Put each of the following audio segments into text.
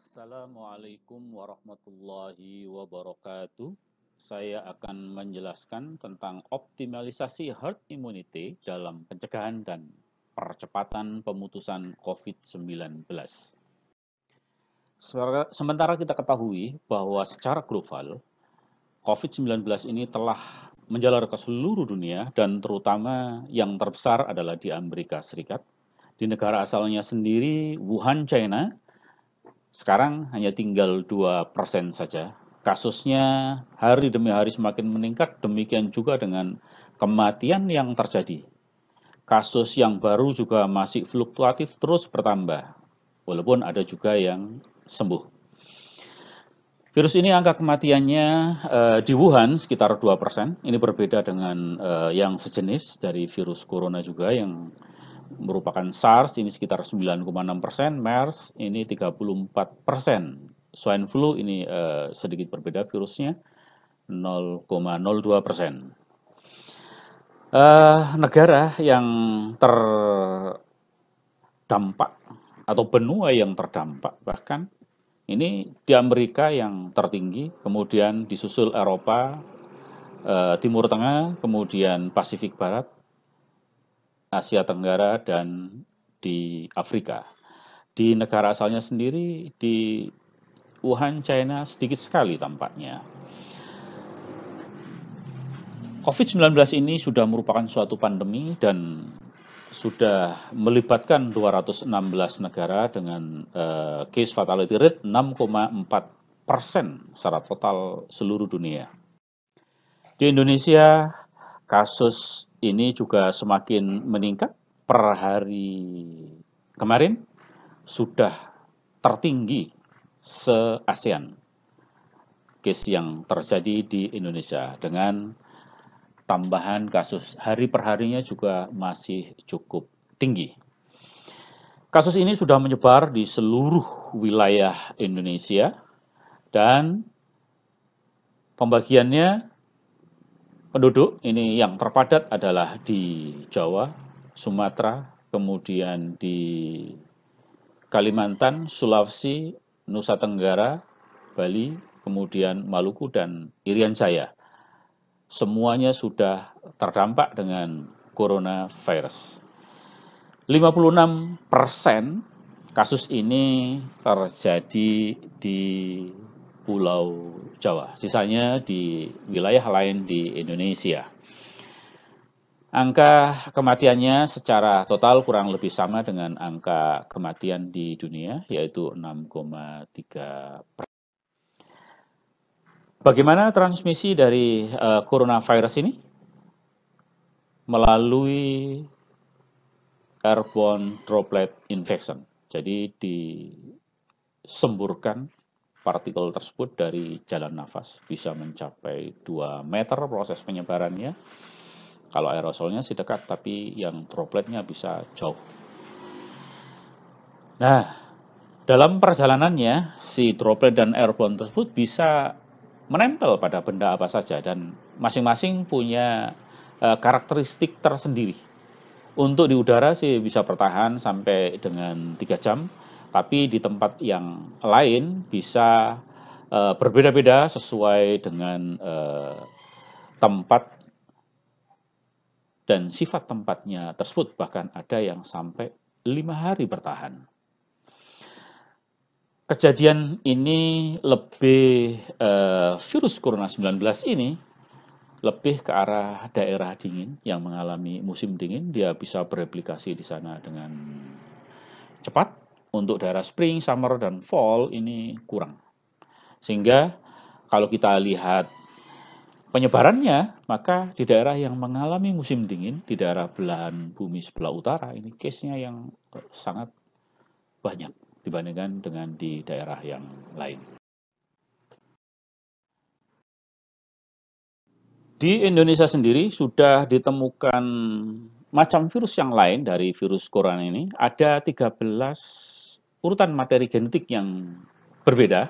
Assalamualaikum warahmatullahi wabarakatuh. Saya akan menjelaskan tentang optimalisasi herd immunity dalam pencegahan dan percepatan pemutusan COVID-19. Sementara kita ketahui bahwa secara global, COVID-19 ini telah menjalar ke seluruh dunia dan terutama yang terbesar adalah di Amerika Serikat. Di negara asalnya sendiri, Wuhan, China, sekarang hanya tinggal 2% saja. Kasusnya hari demi hari semakin meningkat, demikian juga dengan kematian yang terjadi. Kasus yang baru juga masih fluktuatif terus bertambah, walaupun ada juga yang sembuh. Virus ini angka kematiannya eh, di Wuhan sekitar 2%. Ini berbeda dengan eh, yang sejenis dari virus corona juga yang merupakan SARS ini sekitar 9,6 persen, MERS ini 34 persen, swine flu ini eh, sedikit berbeda virusnya 0,02 persen. Eh, negara yang terdampak atau benua yang terdampak bahkan ini di Amerika yang tertinggi, kemudian disusul Eropa, eh, Timur Tengah, kemudian Pasifik Barat, Asia Tenggara dan di Afrika. Di negara asalnya sendiri di Wuhan, China sedikit sekali tampaknya. COVID-19 ini sudah merupakan suatu pandemi dan sudah melibatkan 216 negara dengan uh, case fatality rate 6,4 persen secara total seluruh dunia. Di Indonesia kasus ini juga semakin meningkat per hari kemarin sudah tertinggi se-ASEAN case yang terjadi di Indonesia dengan tambahan kasus hari per harinya juga masih cukup tinggi. Kasus ini sudah menyebar di seluruh wilayah Indonesia dan pembagiannya penduduk ini yang terpadat adalah di Jawa, Sumatera, kemudian di Kalimantan, Sulawesi, Nusa Tenggara, Bali, kemudian Maluku dan Irian Jaya. Semuanya sudah terdampak dengan coronavirus. 56 persen kasus ini terjadi di Pulau Jawa, sisanya di wilayah lain di Indonesia. Angka kematiannya secara total kurang lebih sama dengan angka kematian di dunia, yaitu 6,3 persen. Bagaimana transmisi dari uh, coronavirus ini? Melalui airborne droplet infection. Jadi disemburkan partikel tersebut dari jalan nafas bisa mencapai 2 meter proses penyebarannya kalau aerosolnya sih dekat tapi yang dropletnya bisa jauh nah dalam perjalanannya si droplet dan airborne tersebut bisa menempel pada benda apa saja dan masing-masing punya e, karakteristik tersendiri untuk di udara sih bisa bertahan sampai dengan 3 jam tapi di tempat yang lain bisa uh, berbeda-beda sesuai dengan uh, tempat dan sifat tempatnya tersebut bahkan ada yang sampai lima hari bertahan. Kejadian ini lebih eh, virus corona 19 ini lebih ke arah daerah dingin yang mengalami musim dingin dia bisa bereplikasi di sana dengan cepat untuk daerah spring, summer, dan fall ini kurang. Sehingga kalau kita lihat penyebarannya, maka di daerah yang mengalami musim dingin, di daerah belahan bumi sebelah utara, ini case-nya yang eh, sangat banyak dibandingkan dengan di daerah yang lain. Di Indonesia sendiri sudah ditemukan macam virus yang lain dari virus corona ini. Ada 13 urutan materi genetik yang berbeda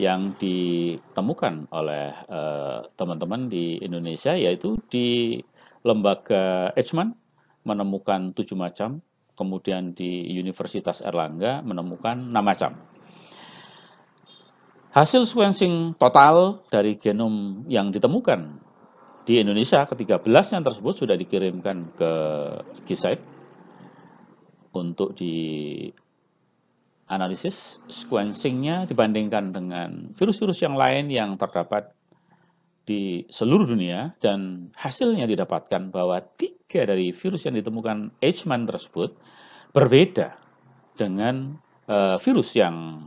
yang ditemukan oleh eh, teman-teman uh, di Indonesia yaitu di lembaga Edgeman menemukan tujuh macam, kemudian di Universitas Erlangga menemukan enam macam. Hasil sequencing total dari genom yang ditemukan di Indonesia ketiga belas yang tersebut sudah dikirimkan ke GISAID untuk di analisis sequencingnya dibandingkan dengan virus-virus yang lain yang terdapat di seluruh dunia dan hasilnya didapatkan bahwa tiga dari virus yang ditemukan h man tersebut berbeda dengan uh, virus yang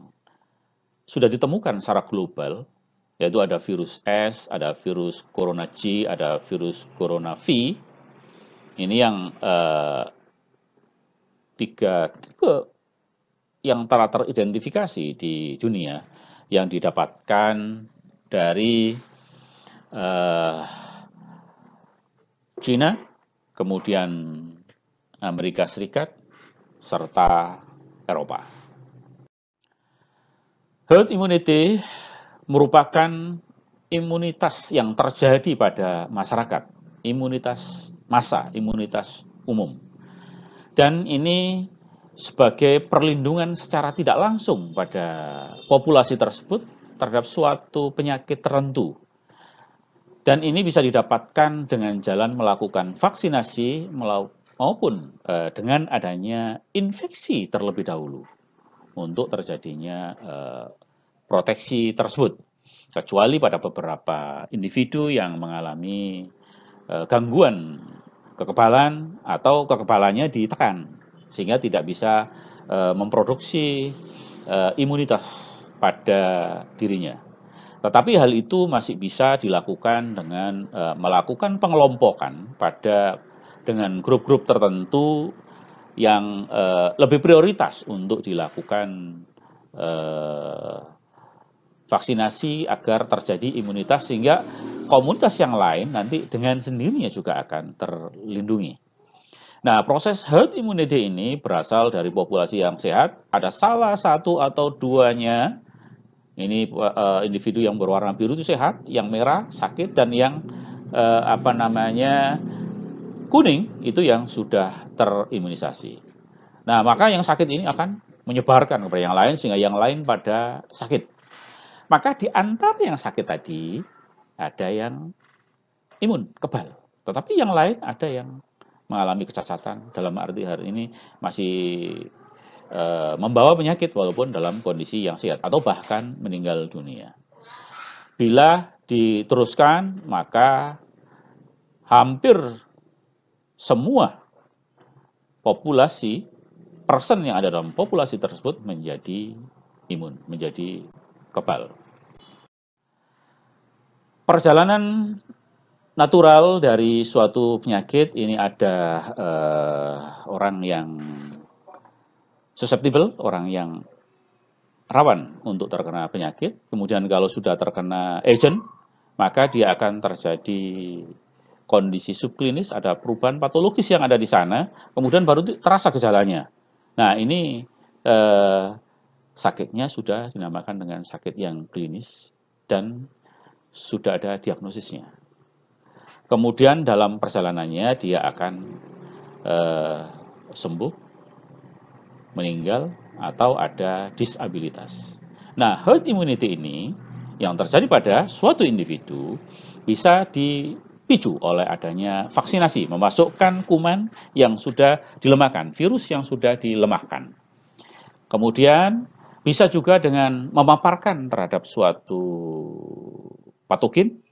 sudah ditemukan secara global yaitu ada virus S, ada virus corona C, ada virus corona V. Ini yang uh, tiga tipe yang telah teridentifikasi di dunia yang didapatkan dari uh, eh, China, kemudian Amerika Serikat, serta Eropa. Herd immunity merupakan imunitas yang terjadi pada masyarakat, imunitas massa, imunitas umum. Dan ini sebagai perlindungan secara tidak langsung pada populasi tersebut terhadap suatu penyakit tertentu. Dan ini bisa didapatkan dengan jalan melakukan vaksinasi maupun eh, dengan adanya infeksi terlebih dahulu untuk terjadinya eh, proteksi tersebut. Kecuali pada beberapa individu yang mengalami eh, gangguan kekebalan atau kekebalannya ditekan sehingga tidak bisa e, memproduksi e, imunitas pada dirinya. Tetapi hal itu masih bisa dilakukan dengan e, melakukan pengelompokan pada dengan grup-grup tertentu yang e, lebih prioritas untuk dilakukan e, vaksinasi agar terjadi imunitas sehingga komunitas yang lain nanti dengan sendirinya juga akan terlindungi. Nah, proses herd immunity ini berasal dari populasi yang sehat. Ada salah satu atau duanya ini uh, individu yang berwarna biru itu sehat, yang merah sakit dan yang uh, apa namanya kuning itu yang sudah terimunisasi. Nah, maka yang sakit ini akan menyebarkan kepada yang lain sehingga yang lain pada sakit. Maka di antara yang sakit tadi ada yang imun, kebal. Tetapi yang lain ada yang mengalami kecacatan dalam arti hari ini masih e, membawa penyakit walaupun dalam kondisi yang sehat atau bahkan meninggal dunia. Bila diteruskan maka hampir semua populasi persen yang ada dalam populasi tersebut menjadi imun, menjadi kebal. Perjalanan natural dari suatu penyakit ini ada uh, orang yang susceptible, orang yang rawan untuk terkena penyakit. Kemudian kalau sudah terkena agent, maka dia akan terjadi kondisi subklinis, ada perubahan patologis yang ada di sana, kemudian baru terasa gejalanya. Nah ini eh, sakitnya sudah dinamakan dengan sakit yang klinis dan sudah ada diagnosisnya. Kemudian dalam perjalanannya dia akan eh, sembuh, meninggal, atau ada disabilitas. Nah, herd immunity ini yang terjadi pada suatu individu bisa dipicu oleh adanya vaksinasi, memasukkan kuman yang sudah dilemahkan, virus yang sudah dilemahkan. Kemudian bisa juga dengan memaparkan terhadap suatu patogen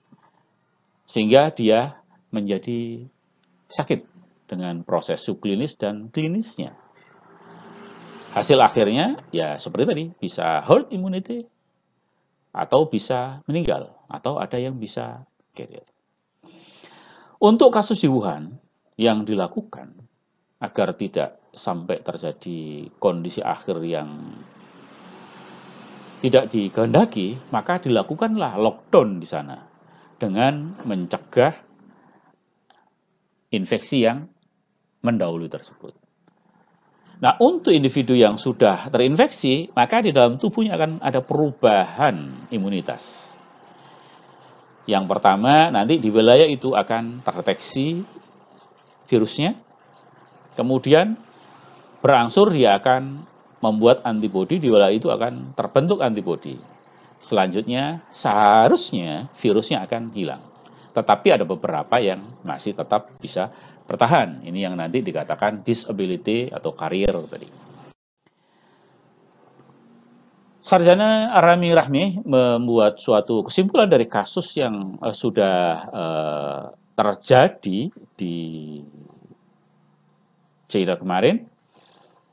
sehingga dia menjadi sakit dengan proses subklinis dan klinisnya. Hasil akhirnya ya seperti tadi, bisa herd immunity atau bisa meninggal atau ada yang bisa carrier. Untuk kasus di Wuhan yang dilakukan agar tidak sampai terjadi kondisi akhir yang tidak dikehendaki, maka dilakukanlah lockdown di sana dengan mencegah infeksi yang mendahului tersebut. Nah, untuk individu yang sudah terinfeksi, maka di dalam tubuhnya akan ada perubahan imunitas. Yang pertama, nanti di wilayah itu akan terdeteksi virusnya. Kemudian berangsur dia akan membuat antibodi di wilayah itu akan terbentuk antibodi Selanjutnya, seharusnya virusnya akan hilang. Tetapi ada beberapa yang masih tetap bisa bertahan. Ini yang nanti dikatakan disability atau karier tadi. Sarjana Arami Rahmi membuat suatu kesimpulan dari kasus yang eh, sudah eh, terjadi di China kemarin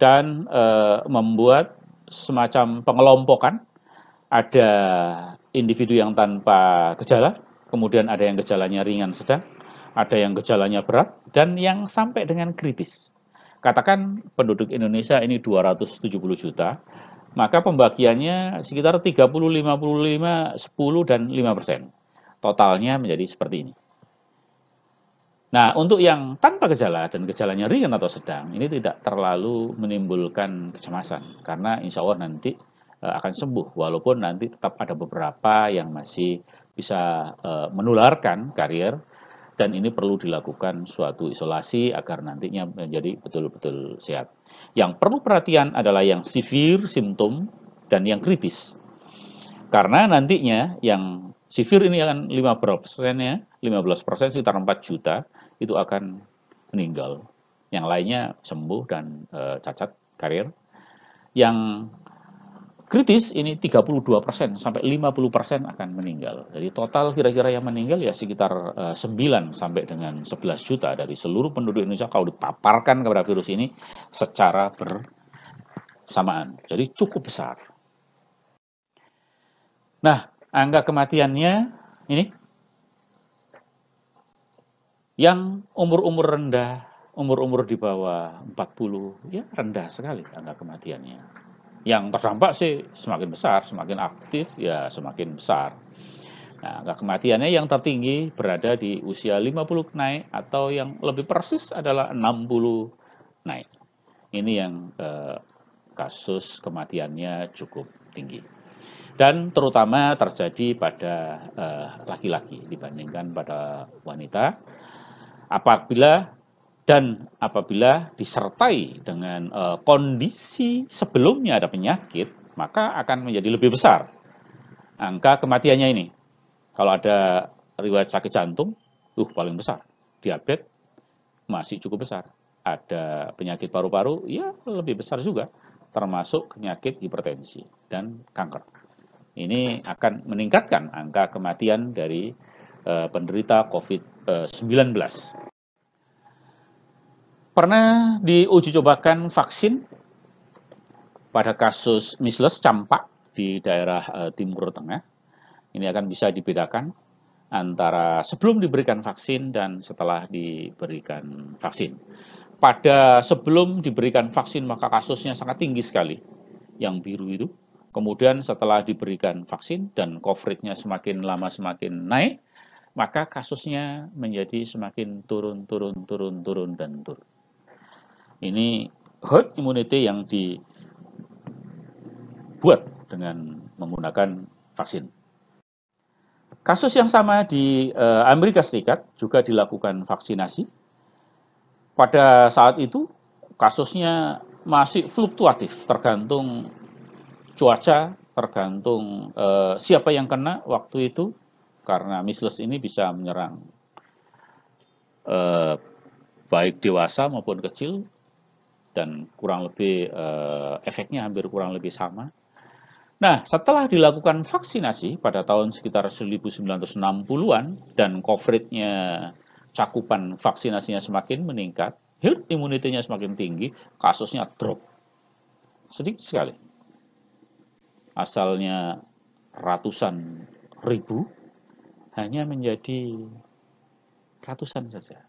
dan eh, membuat semacam pengelompokan ada individu yang tanpa gejala, kemudian ada yang gejalanya ringan sedang, ada yang gejalanya berat, dan yang sampai dengan kritis. Katakan penduduk Indonesia ini 270 juta, maka pembagiannya sekitar 30, 55, 10, dan 5 persen. Totalnya menjadi seperti ini. Nah, untuk yang tanpa gejala dan gejalanya ringan atau sedang, ini tidak terlalu menimbulkan kecemasan. Karena insya Allah nanti Eh, akan sembuh walaupun nanti tetap ada beberapa yang masih bisa eh, menularkan karier dan ini perlu dilakukan suatu isolasi agar nantinya menjadi betul-betul sehat. Yang perlu perhatian adalah yang severe simptom dan yang kritis. Karena nantinya yang severe ini akan 5 persennya, 15 persen sekitar 4 juta itu akan meninggal. Yang lainnya sembuh dan e, cacat karir. Yang kritis ini 32 persen sampai 50 persen akan meninggal. Jadi total kira-kira yang meninggal ya sekitar 9 eh, sampai dengan 11 juta dari seluruh penduduk Indonesia kalau dipaparkan kepada virus ini secara bersamaan. Jadi cukup besar. Nah, angka kematiannya ini yang umur-umur rendah, umur-umur di bawah 40 ya rendah sekali angka kematiannya yang terdampak sih semakin besar, semakin aktif ya semakin besar. Nah, angka kematiannya yang tertinggi berada di usia 50 naik atau yang lebih persis adalah 60 naik. Ini yang eh, kasus kematiannya cukup tinggi. Dan terutama terjadi pada eh, laki-laki eh, laki -laki dibandingkan pada wanita. Apabila dan apabila disertai dengan e, kondisi sebelumnya ada penyakit, maka akan menjadi lebih besar angka kematiannya ini. Kalau ada riwayat sakit jantung, uh paling besar. Diabetes masih cukup besar. Ada penyakit paru-paru, ya lebih besar juga, termasuk penyakit hipertensi dan kanker. Ini akan meningkatkan angka kematian dari e, penderita COVID-19. Eh, pernah diuji cobakan vaksin pada kasus misles campak di daerah e, Timur Tengah. Ini akan bisa dibedakan antara sebelum diberikan vaksin dan setelah diberikan vaksin. Pada sebelum diberikan vaksin maka kasusnya sangat tinggi sekali yang biru itu. Kemudian setelah diberikan vaksin dan coverage semakin lama semakin naik, maka kasusnya menjadi semakin turun, turun, turun, turun, dan turun. Ini herd immunity yang dibuat dengan menggunakan vaksin. Kasus yang sama di eh, Amerika Serikat juga dilakukan vaksinasi. Pada saat itu kasusnya masih fluktuatif tergantung cuaca, tergantung eh, siapa yang kena waktu itu karena measles ini bisa menyerang eh, baik dewasa maupun kecil dan kurang lebih eh, efeknya hampir kurang lebih sama. Nah, setelah dilakukan vaksinasi pada tahun sekitar 1960-an dan coveragenya, cakupan vaksinasinya semakin meningkat, herd immunity-nya semakin tinggi, kasusnya drop. Sedikit sekali. Asalnya ratusan ribu, hanya menjadi ratusan saja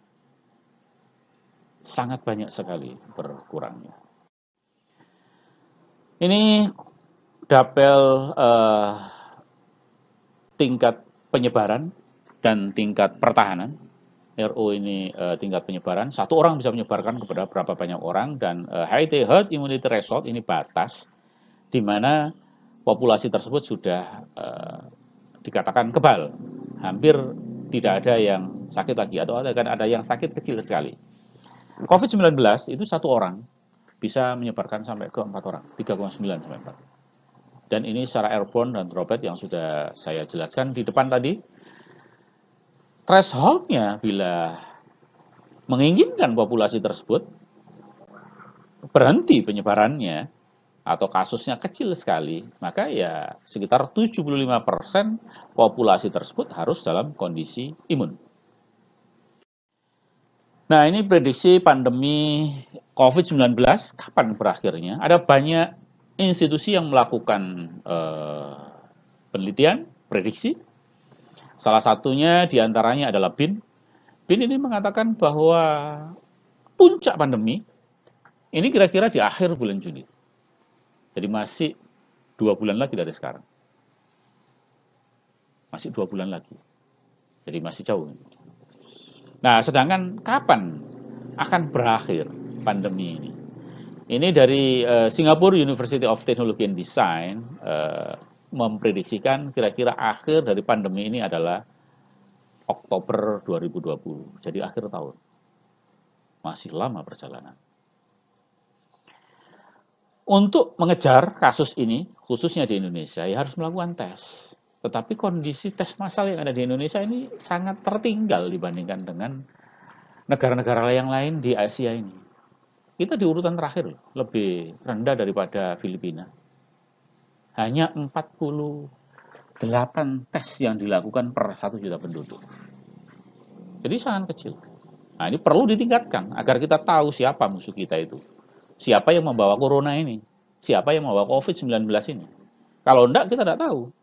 sangat banyak sekali berkurangnya. Ini dapel eh, tingkat penyebaran dan tingkat pertahanan. RO ini eh, tingkat penyebaran, satu orang bisa menyebarkan kepada berapa banyak orang dan eh, HIT herd immunity threshold ini batas di mana populasi tersebut sudah eh, dikatakan kebal. Hampir tidak ada yang sakit lagi atau ada kan yang sakit kecil sekali. COVID-19 itu satu orang bisa menyebarkan sampai ke empat orang, 3,9 sampai 4. Dan ini secara airborne dan droplet yang sudah saya jelaskan di depan tadi. Thresholdnya bila menginginkan populasi tersebut berhenti penyebarannya atau kasusnya kecil sekali, maka ya sekitar 75% populasi tersebut harus dalam kondisi imun. Nah, ini prediksi pandemi COVID-19 kapan berakhirnya? Ada banyak institusi yang melakukan eh, penelitian, prediksi. Salah satunya diantaranya adalah BIN. BIN ini mengatakan bahwa puncak pandemi ini kira-kira di akhir bulan Juni. Jadi masih dua bulan lagi dari sekarang. Masih dua bulan lagi. Jadi masih jauh. Nah, sedangkan kapan akan berakhir pandemi ini? Ini dari uh, Singapore University of Technology and Design uh, memprediksikan kira-kira akhir dari pandemi ini adalah Oktober 2020. Jadi akhir tahun. Masih lama perjalanan. Untuk mengejar kasus ini, khususnya di Indonesia, ya harus melakukan tes. Tetapi kondisi tes masal yang ada di Indonesia ini sangat tertinggal dibandingkan dengan negara-negara yang lain di Asia ini. Kita di urutan terakhir lebih rendah daripada Filipina. Hanya 48 tes yang dilakukan per 1 juta penduduk. Jadi sangat kecil. Nah, ini perlu ditingkatkan agar kita tahu siapa musuh kita itu. Siapa yang membawa corona ini? Siapa yang membawa COVID-19 ini? Kalau enggak, kita enggak tahu.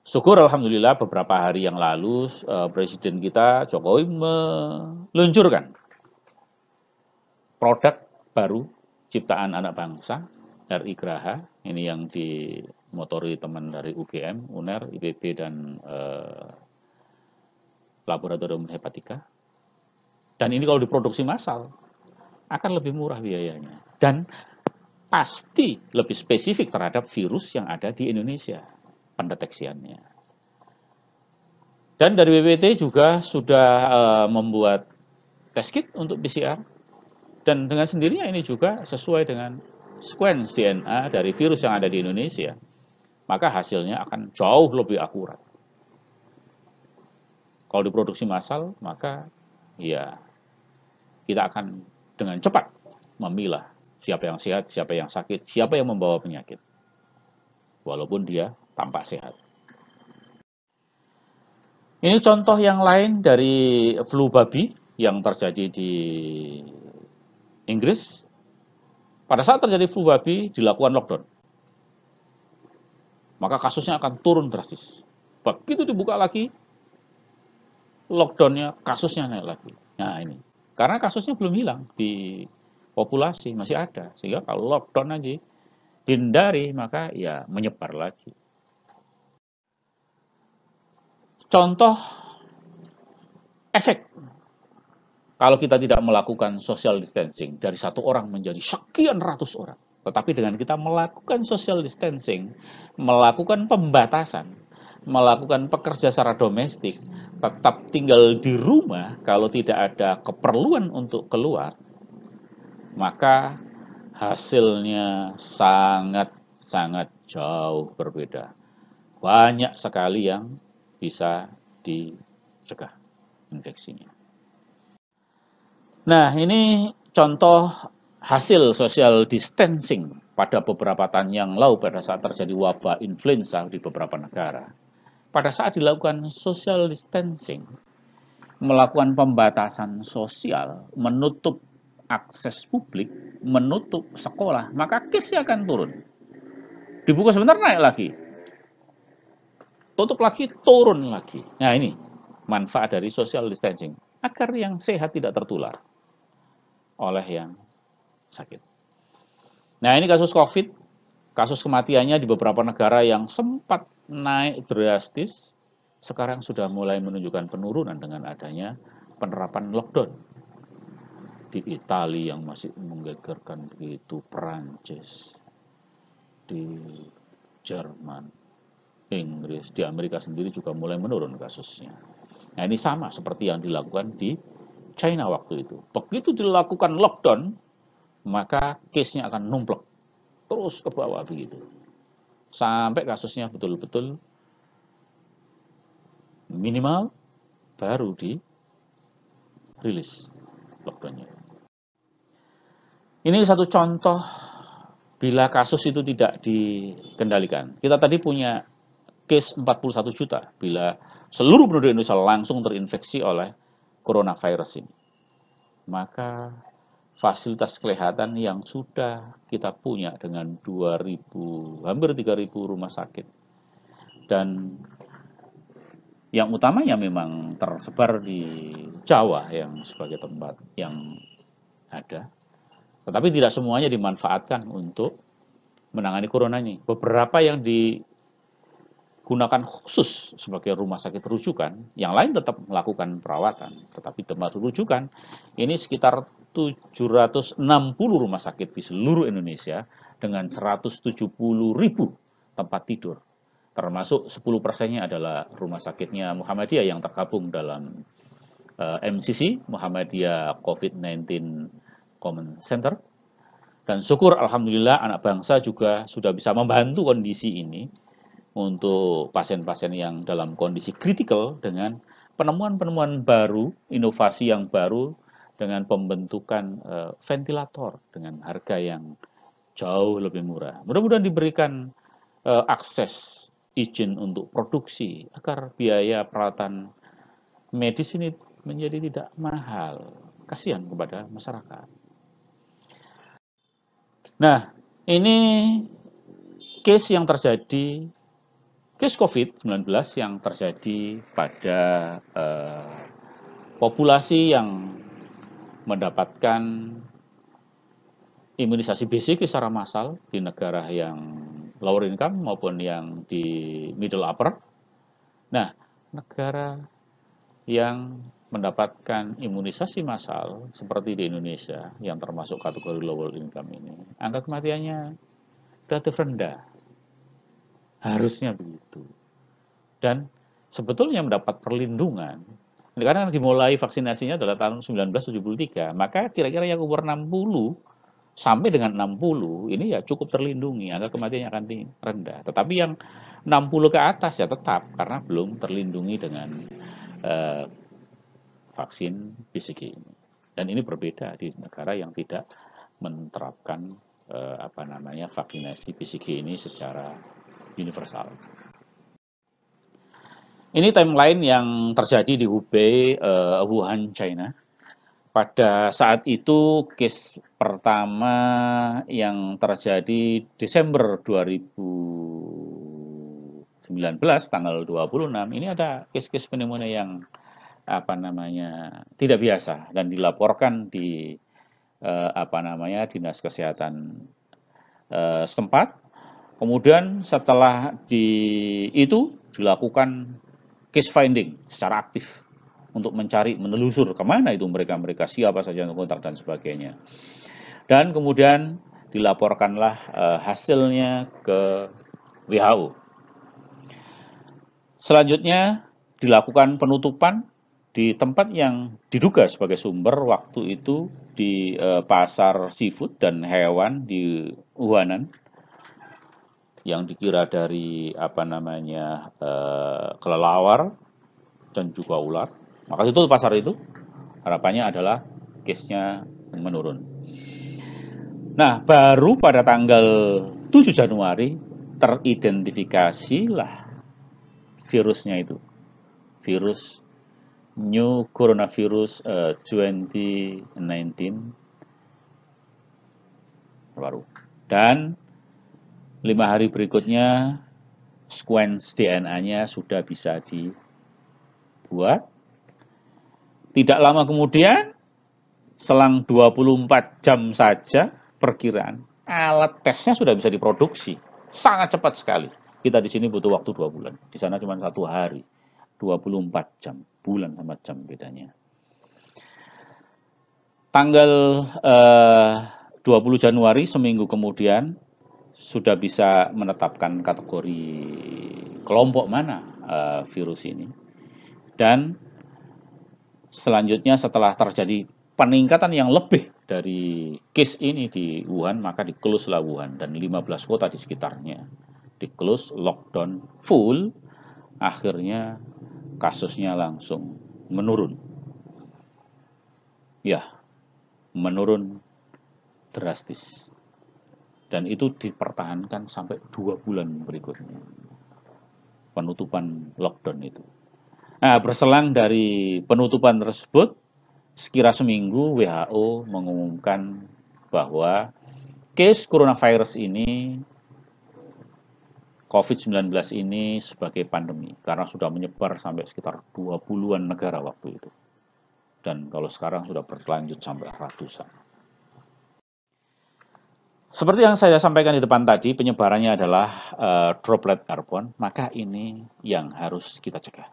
Syukur alhamdulillah beberapa hari yang lalu eh, Presiden kita Jokowi meluncurkan produk baru ciptaan anak bangsa RI Graha ini yang dimotori teman dari UGM, UNER, IPB dan uh, Laboratorium Hepatika. Dan ini kalau diproduksi massal akan lebih murah biayanya dan pasti lebih spesifik terhadap virus yang ada di Indonesia pendeteksiannya. Dan dari BPT juga sudah e, membuat test kit untuk PCR dan dengan sendirinya ini juga sesuai dengan sequence DNA dari virus yang ada di Indonesia, maka hasilnya akan jauh lebih akurat. Kalau diproduksi massal, maka ya kita akan dengan cepat memilah siapa yang sehat, siapa yang sakit, siapa yang membawa penyakit. Walaupun dia tampak sehat. Ini contoh yang lain dari flu babi yang terjadi di Inggris. Pada saat terjadi flu babi dilakukan lockdown. Maka kasusnya akan turun drastis. Begitu dibuka lagi, lockdownnya kasusnya naik lagi. Nah ini, karena kasusnya belum hilang di populasi masih ada, sehingga kalau lockdown aja hindari maka ya menyebar lagi. contoh efek kalau kita tidak melakukan social distancing dari satu orang menjadi sekian ratus orang. Tetapi dengan kita melakukan social distancing, melakukan pembatasan, melakukan pekerja secara domestik, tetap tinggal di rumah kalau tidak ada keperluan untuk keluar, maka hasilnya sangat-sangat jauh berbeda. Banyak sekali yang bisa dicegah infeksinya. Nah, ini contoh hasil social distancing pada beberapa tahun yang lalu pada saat terjadi wabah influenza di beberapa negara. Pada saat dilakukan social distancing, melakukan pembatasan sosial, menutup akses publik, menutup sekolah, maka case akan turun. Dibuka sebentar naik lagi, tutup lagi, turun lagi. Nah ini manfaat dari social distancing. Agar yang sehat tidak tertular oleh yang sakit. Nah ini kasus COVID, kasus kematiannya di beberapa negara yang sempat naik drastis, sekarang sudah mulai menunjukkan penurunan dengan adanya penerapan lockdown. Di Italia yang masih menggegerkan begitu, Perancis, di Jerman, Inggris, di Amerika sendiri juga mulai menurun kasusnya. Nah ini sama seperti yang dilakukan di China waktu itu. Begitu dilakukan lockdown, maka case-nya akan numplok. Terus ke bawah begitu. Sampai kasusnya betul-betul minimal baru di rilis lockdownnya. Ini satu contoh bila kasus itu tidak dikendalikan. Kita tadi punya case 41 juta bila seluruh penduduk Indonesia langsung terinfeksi oleh coronavirus ini. Maka fasilitas kelihatan yang sudah kita punya dengan 2000 hampir 3000 rumah sakit dan yang utamanya memang tersebar di Jawa yang sebagai tempat yang ada tetapi tidak semuanya dimanfaatkan untuk menangani corona ini beberapa yang di gunakan khusus sebagai rumah sakit rujukan, yang lain tetap melakukan perawatan, tetapi tempat rujukan ini sekitar 760 rumah sakit di seluruh Indonesia dengan 170 ribu tempat tidur. Termasuk 10 persennya adalah rumah sakitnya Muhammadiyah yang tergabung dalam uh, eh, MCC, Muhammadiyah COVID-19 Common Center. Dan syukur Alhamdulillah anak bangsa juga sudah bisa membantu kondisi ini untuk pasien-pasien yang dalam kondisi kritikal dengan penemuan-penemuan baru, inovasi yang baru dengan pembentukan uh, ventilator dengan harga yang jauh lebih murah. Mudah-mudahan diberikan uh, akses izin untuk produksi agar biaya peralatan medis ini menjadi tidak mahal. Kasihan kepada masyarakat. Nah, ini case yang terjadi Kes COVID-19 yang terjadi pada eh, populasi yang mendapatkan imunisasi basic secara massal di negara yang lower income maupun yang di middle upper. Nah, negara yang mendapatkan imunisasi massal seperti di Indonesia yang termasuk kategori lower income ini, angka kematiannya relatif rendah Harusnya begitu. Dan sebetulnya mendapat perlindungan karena dimulai vaksinasinya adalah tahun 1973, maka kira-kira yang umur 60 sampai dengan 60 ini ya cukup terlindungi, angka kematiannya akan rendah. Tetapi yang 60 ke atas ya tetap karena belum terlindungi dengan eh, vaksin PCG ini. Dan ini berbeda di negara yang tidak menerapkan eh, apa namanya vaksinasi PCG ini secara universal. Ini timeline yang terjadi di Hubei, uh, Wuhan, China. Pada saat itu case pertama yang terjadi Desember 2019 tanggal 26 ini ada case-case pneumonia yang apa namanya tidak biasa dan dilaporkan di eh, apa namanya dinas kesehatan eh, setempat Kemudian setelah di itu dilakukan case finding secara aktif untuk mencari menelusur kemana itu mereka-mereka siapa saja yang kontak dan sebagainya. Dan kemudian dilaporkanlah eh, hasilnya ke WHO. Selanjutnya dilakukan penutupan di tempat yang diduga sebagai sumber waktu itu di eh, pasar seafood dan hewan di Wuhanan yang dikira dari apa namanya uh, kelelawar dan juga ular. Maka itu pasar itu harapannya adalah case-nya menurun. Nah, baru pada tanggal 7 Januari teridentifikasilah virusnya itu. Virus New Coronavirus uh, eh, 2019 baru. Dan lima hari berikutnya sequence DNA-nya sudah bisa dibuat. Tidak lama kemudian, selang 24 jam saja perkiraan, alat tesnya sudah bisa diproduksi. Sangat cepat sekali. Kita di sini butuh waktu dua bulan. Di sana cuma satu hari. 24 jam. Bulan sama jam bedanya. Tanggal eh, 20 Januari, seminggu kemudian, sudah bisa menetapkan kategori kelompok mana uh, virus ini. Dan selanjutnya setelah terjadi peningkatan yang lebih dari case ini di Wuhan, maka di close lah Wuhan dan 15 kota di sekitarnya. Di close, lockdown full, akhirnya kasusnya langsung menurun. Ya, menurun drastis dan itu dipertahankan sampai dua bulan berikutnya penutupan lockdown itu. Nah, berselang dari penutupan tersebut, sekira seminggu WHO mengumumkan bahwa case coronavirus ini COVID-19 ini sebagai pandemi karena sudah menyebar sampai sekitar 20-an negara waktu itu. Dan kalau sekarang sudah berlanjut sampai ratusan. Seperti yang saya sampaikan di depan tadi, penyebarannya adalah uh, droplet karbon, maka ini yang harus kita cegah.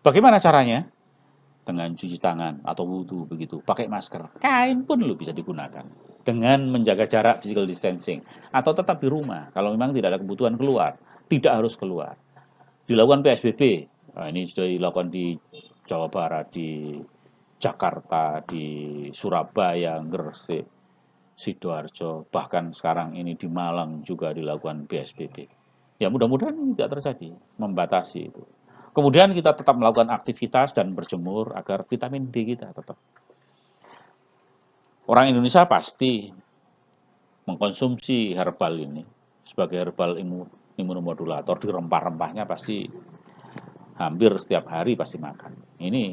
Bagaimana caranya? Dengan cuci tangan atau wudhu begitu, pakai masker, kain pun lo bisa digunakan. Dengan menjaga jarak physical distancing, atau tetap di rumah kalau memang tidak ada kebutuhan keluar, tidak harus keluar. Dilakukan PSBB, nah, ini sudah dilakukan di Jawa Barat, di Jakarta, di Surabaya, Gresik, Sidoarjo, bahkan sekarang ini di Malang juga dilakukan PSBB. Ya mudah-mudahan ini tidak terjadi, membatasi itu. Kemudian kita tetap melakukan aktivitas dan berjemur agar vitamin d kita tetap. Orang Indonesia pasti mengkonsumsi herbal ini sebagai herbal imun, imunomodulator di rempah-rempahnya pasti hampir setiap hari pasti makan. Ini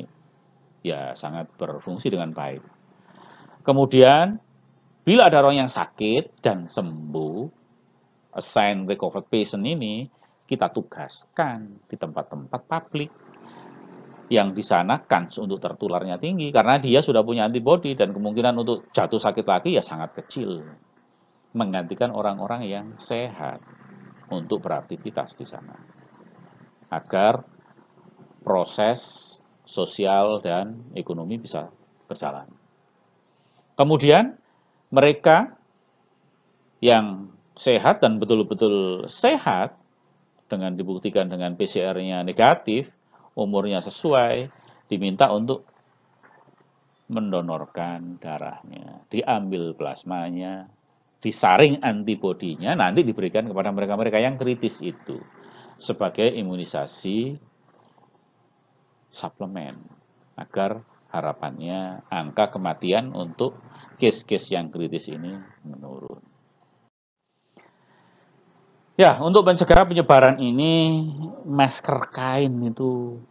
ya sangat berfungsi dengan baik. Kemudian Bila ada orang yang sakit dan sembuh, assign recovered patient ini kita tugaskan di tempat-tempat publik yang di sana kans untuk tertularnya tinggi karena dia sudah punya antibody dan kemungkinan untuk jatuh sakit lagi ya sangat kecil. Menggantikan orang-orang yang sehat untuk beraktivitas di sana. Agar proses sosial dan ekonomi bisa berjalan. Kemudian mereka yang sehat dan betul-betul sehat dengan dibuktikan dengan PCR-nya negatif, umurnya sesuai, diminta untuk mendonorkan darahnya, diambil plasmanya, disaring antibodinya, nanti diberikan kepada mereka-mereka yang kritis itu sebagai imunisasi suplemen agar harapannya angka kematian untuk case-case yang kritis ini menurun. Ya, untuk mencegah penyebaran ini, masker kain itu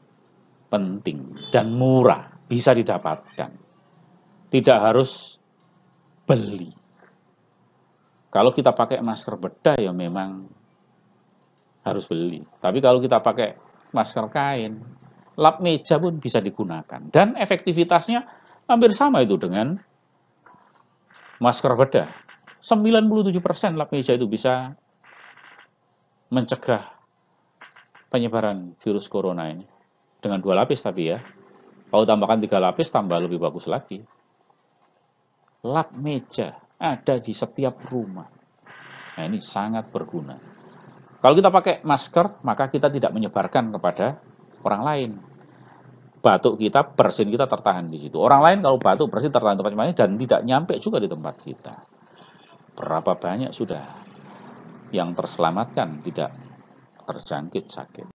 penting dan murah, bisa didapatkan. Tidak harus beli. Kalau kita pakai masker bedah ya memang harus beli. Tapi kalau kita pakai masker kain, lap meja pun bisa digunakan. Dan efektivitasnya hampir sama itu dengan masker bedah, 97% lap meja itu bisa mencegah penyebaran virus corona ini. Dengan dua lapis tapi ya. Kalau tambahkan tiga lapis, tambah lebih bagus lagi. Lap meja ada di setiap rumah. Nah, ini sangat berguna. Kalau kita pakai masker, maka kita tidak menyebarkan kepada orang lain batuk kita, bersin kita tertahan di situ. Orang lain kalau batuk, bersin tertahan tempat lain dan tidak nyampe juga di tempat kita. Berapa banyak sudah yang terselamatkan tidak terjangkit sakit.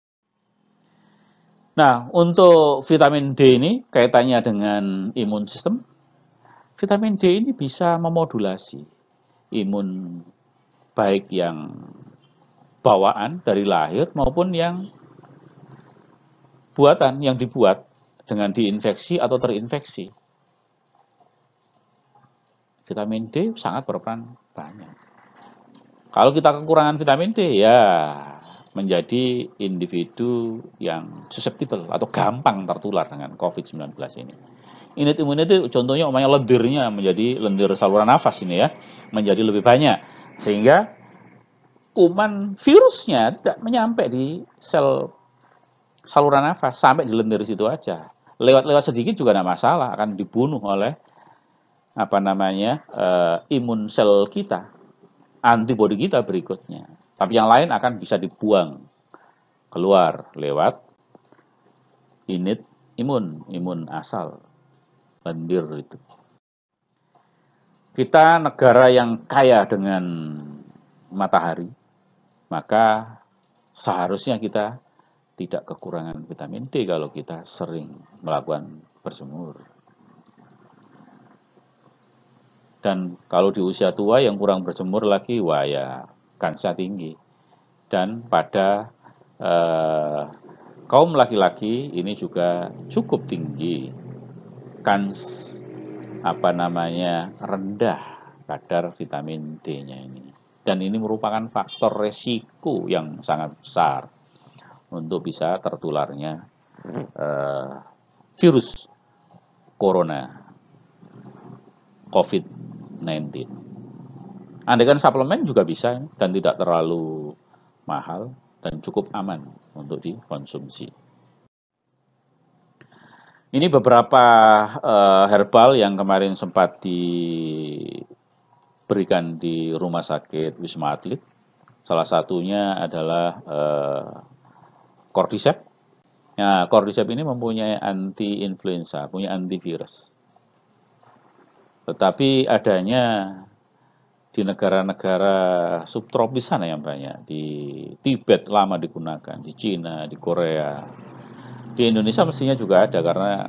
Nah, untuk vitamin D ini kaitannya dengan imun sistem. Vitamin D ini bisa memodulasi imun baik yang bawaan dari lahir maupun yang buatan yang dibuat dengan diinfeksi atau terinfeksi. Vitamin D sangat berperan banyak. Kalau kita kekurangan vitamin D, ya menjadi individu yang susceptible atau gampang tertular dengan COVID-19 ini. timun itu, contohnya umumnya lendirnya menjadi lendir saluran nafas ini ya, menjadi lebih banyak. Sehingga kuman virusnya tidak menyampe di sel saluran nafas, sampai di lendir situ aja lewat-lewat sedikit juga tidak masalah akan dibunuh oleh apa namanya uh, imun sel kita antibodi kita berikutnya tapi yang lain akan bisa dibuang keluar lewat init imun imun asal lendir itu kita negara yang kaya dengan matahari maka seharusnya kita tidak kekurangan vitamin D kalau kita sering melakukan berjemur. Dan kalau di usia tua yang kurang berjemur lagi, wah ya kansa tinggi. Dan pada eh, kaum laki-laki ini juga cukup tinggi. Kans apa namanya rendah kadar vitamin D-nya ini. Dan ini merupakan faktor resiko yang sangat besar untuk bisa tertularnya uh, virus corona COVID-19. Andaikan suplemen juga bisa dan tidak terlalu mahal dan cukup aman untuk dikonsumsi. Ini beberapa uh, herbal yang kemarin sempat diberikan di rumah sakit Wisma Atlet. Salah satunya adalah uh, cordyceps. Nah, cordyceps ini mempunyai anti-influenza, punya antivirus. Tetapi adanya di negara-negara subtropis sana yang banyak, di Tibet lama digunakan, di Cina, di Korea. Di Indonesia mestinya juga ada karena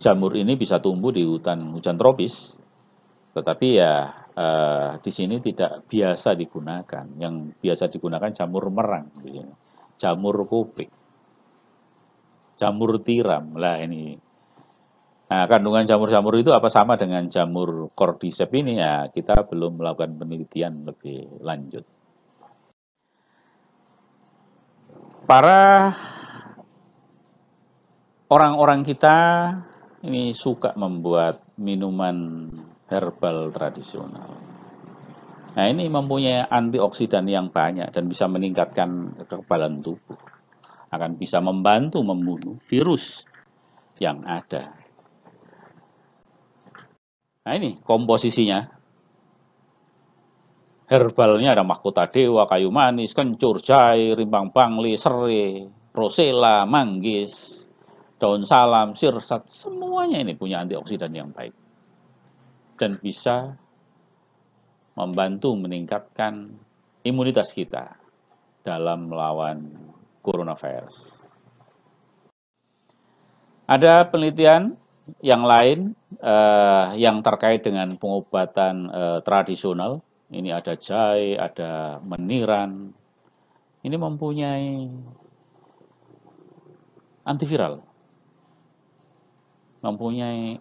jamur ini bisa tumbuh di hutan hujan tropis. Tetapi ya eh, di sini tidak biasa digunakan. Yang biasa digunakan jamur merang. Gitu. Ya jamur kuping, jamur tiram lah ini. Nah, kandungan jamur-jamur itu apa sama dengan jamur cordyceps ini ya? Kita belum melakukan penelitian lebih lanjut. Para orang-orang kita ini suka membuat minuman herbal tradisional. Nah ini mempunyai antioksidan yang banyak dan bisa meningkatkan kekebalan tubuh. Akan bisa membantu membunuh virus yang ada. Nah ini komposisinya. Herbalnya ada mahkota dewa, kayu manis, kencur, jahe, rimbang bangli, serai, rosella, manggis, daun salam, sirsat, semuanya ini punya antioksidan yang baik. Dan bisa membantu meningkatkan imunitas kita dalam melawan coronavirus. Ada penelitian yang lain eh, yang terkait dengan pengobatan eh, tradisional. Ini ada jahe, ada meniran. Ini mempunyai antiviral, mempunyai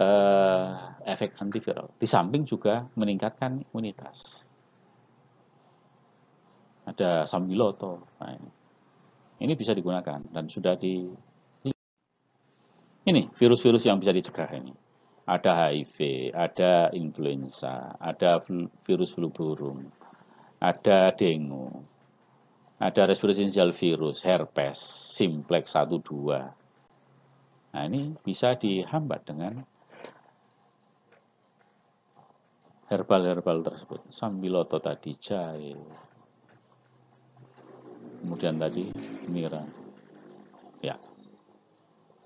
uh, efek antiviral. Di samping juga meningkatkan imunitas. Ada sambiloto. Nah, ini. ini bisa digunakan dan sudah di ini virus-virus yang bisa dicegah ini. Ada HIV, ada influenza, ada virus flu burung, ada dengue, ada respiratory virus, herpes, simplex 1 2. Nah, ini bisa dihambat dengan herbal-herbal tersebut. Sambiloto tadi jahe. Kemudian tadi nira. Ya.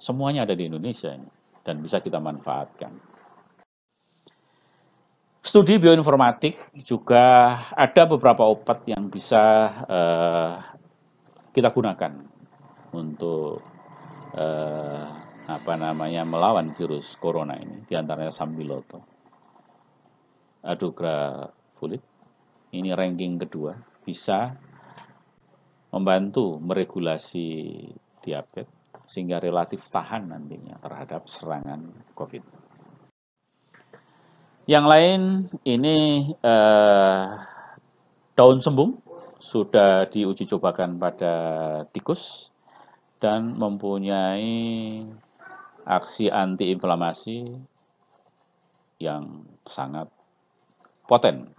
Semuanya ada di Indonesia ini dan bisa kita manfaatkan. Studi bioinformatik juga ada beberapa obat yang bisa eh, kita gunakan untuk eh, apa namanya melawan virus corona ini diantaranya sambiloto. Grafulit ini ranking kedua bisa membantu meregulasi diabetes sehingga relatif tahan nantinya terhadap serangan COVID. Yang lain ini eh, daun sembung sudah diuji cobakan pada tikus dan mempunyai aksi antiinflamasi yang sangat poten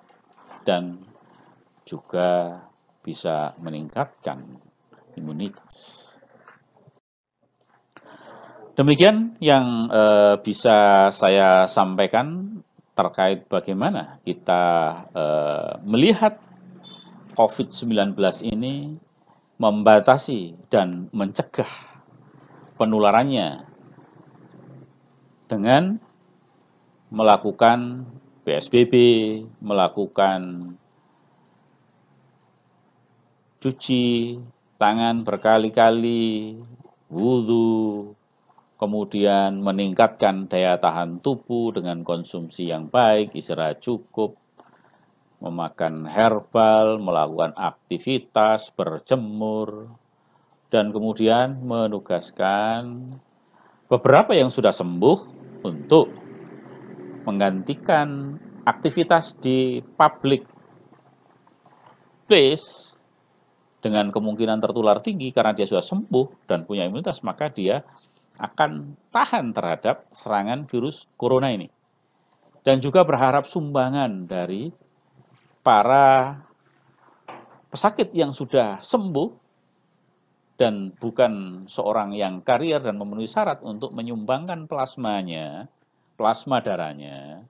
dan juga bisa meningkatkan imunitas. Demikian yang e, bisa saya sampaikan terkait bagaimana kita e, melihat COVID-19 ini membatasi dan mencegah penularannya dengan melakukan PSBB melakukan cuci tangan berkali-kali, wudhu, kemudian meningkatkan daya tahan tubuh dengan konsumsi yang baik, istirahat cukup, memakan herbal, melakukan aktivitas, berjemur, dan kemudian menugaskan beberapa yang sudah sembuh untuk menggantikan aktivitas di public place dengan kemungkinan tertular tinggi karena dia sudah sembuh dan punya imunitas, maka dia akan tahan terhadap serangan virus corona ini. Dan juga berharap sumbangan dari para pesakit yang sudah sembuh dan bukan seorang yang karier dan memenuhi syarat untuk menyumbangkan plasmanya plasma darahnya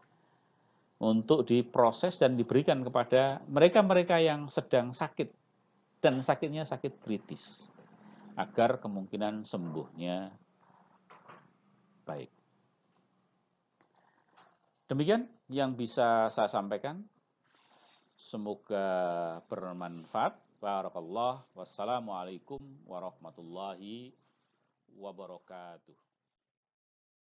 untuk diproses dan diberikan kepada mereka-mereka yang sedang sakit dan sakitnya sakit kritis agar kemungkinan sembuhnya baik. Demikian yang bisa saya sampaikan. Semoga bermanfaat. Barakallah. Wassalamualaikum warahmatullahi wabarakatuh.